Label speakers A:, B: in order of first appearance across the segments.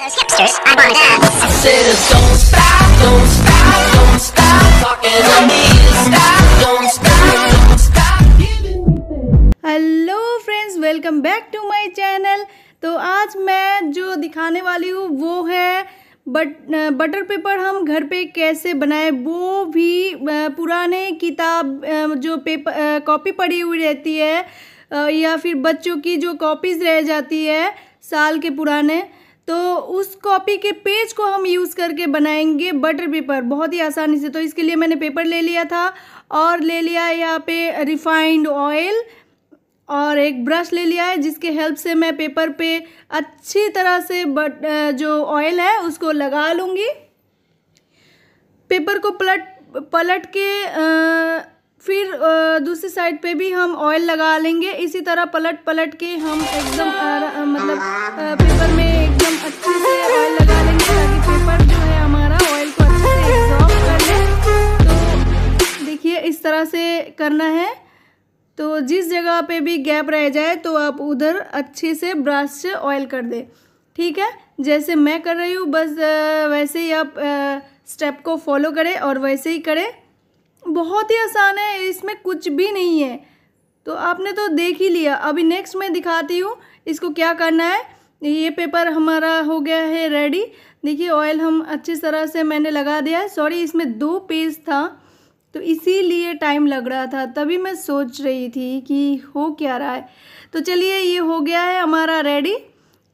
A: Those hipsters are gonna dance. I said, don't stop, don't stop, don't stop talking to me. Stop, don't stop, don't stop giving me hello friends welcome back to my channel तो आज मैं जो दिखाने वाली हूँ वो है but butter paper हम घर पे कैसे बनाएं वो भी पुराने किताब जो पेपर कॉपी पड़ी हुई रहती है या फिर बच्चों की जो कॉपीज़ रह जाती है साल के पुराने तो उस कॉपी के पेज को हम यूज़ करके बनाएंगे बटर पेपर बहुत ही आसानी से तो इसके लिए मैंने पेपर ले लिया था और ले लिया यहाँ पे रिफाइंड ऑयल और एक ब्रश ले लिया है जिसके हेल्प से मैं पेपर पे अच्छी तरह से बट जो ऑयल है उसको लगा लूँगी पेपर को पलट पलट के आ, फिर दूसरी साइड पे भी हम ऑयल लगा लेंगे इसी तरह पलट पलट के हम एकदम मतलब पेपर में एकदम अच्छे से ऑयल लगा लेंगे ताकि पेपर जो है हमारा ऑयल को अच्छे से एब्जॉर्ब कर ले तो देखिए इस तरह से करना है तो जिस जगह पे भी गैप रह जाए तो आप उधर अच्छे से ब्रश से ऑयल कर दें ठीक है जैसे मैं कर रही हूँ बस वैसे ही आप स्टेप को फॉलो करें और वैसे ही करें बहुत ही आसान है इसमें कुछ भी नहीं है तो आपने तो देख ही लिया अभी नेक्स्ट मैं दिखाती हूँ इसको क्या करना है ये पेपर हमारा हो गया है रेडी देखिए ऑयल हम अच्छी तरह से मैंने लगा दिया है सॉरी इसमें दो पेज था तो इसीलिए टाइम लग रहा था तभी मैं सोच रही थी कि हो क्या रहा है तो चलिए ये हो गया है हमारा रेडी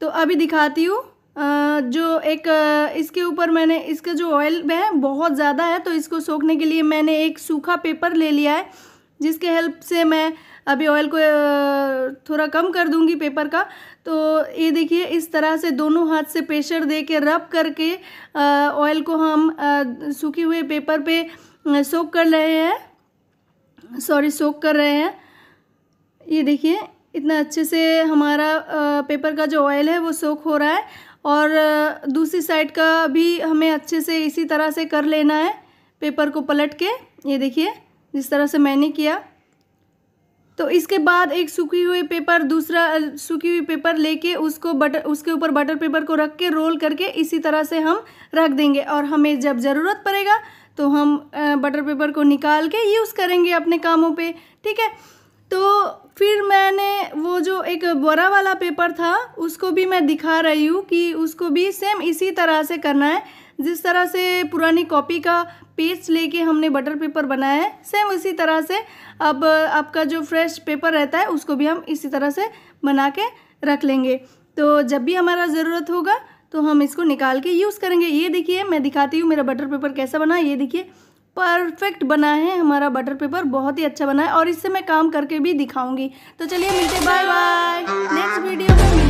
A: तो अभी दिखाती हूँ जो एक इसके ऊपर मैंने इसका जो ऑयल है बहुत ज़्यादा है तो इसको सोखने के लिए मैंने एक सूखा पेपर ले लिया है जिसके हेल्प से मैं अभी ऑयल को थोड़ा कम कर दूंगी पेपर का तो ये देखिए इस तरह से दोनों हाथ से प्रेशर दे के रब करके ऑयल को हम सूखे हुए पेपर पे सोख कर रहे हैं सॉरी सोख कर रहे हैं ये देखिए इतना अच्छे से हमारा पेपर का जो ऑयल है वो सोख हो रहा है और दूसरी साइड का भी हमें अच्छे से इसी तरह से कर लेना है पेपर को पलट के ये देखिए जिस तरह से मैंने किया तो इसके बाद एक सूखी हुई पेपर दूसरा सूखी हुई पेपर लेके उसको बटर उसके ऊपर बटर पेपर को रख के रोल करके इसी तरह से हम रख देंगे और हमें जब ज़रूरत पड़ेगा तो हम बटर पेपर को निकाल के यूज़ करेंगे अपने कामों पे ठीक है तो फिर मैंने वो जो एक बोरा वाला पेपर था उसको भी मैं दिखा रही हूँ कि उसको भी सेम इसी तरह से करना है जिस तरह से पुरानी कॉपी का पेस्ट लेके हमने बटर पेपर बनाया है सेम उसी तरह से अब आपका जो फ्रेश पेपर रहता है उसको भी हम इसी तरह से बना के रख लेंगे तो जब भी हमारा ज़रूरत होगा तो हम इसको निकाल के यूज़ करेंगे ये देखिए मैं दिखाती हूँ मेरा बटर पेपर कैसा बना ये देखिए परफेक्ट बना है हमारा बटर पेपर बहुत ही अच्छा बना है और इससे मैं काम करके भी दिखाऊंगी तो चलिए मिलते बाय बाय नेक्स्ट वीडियो में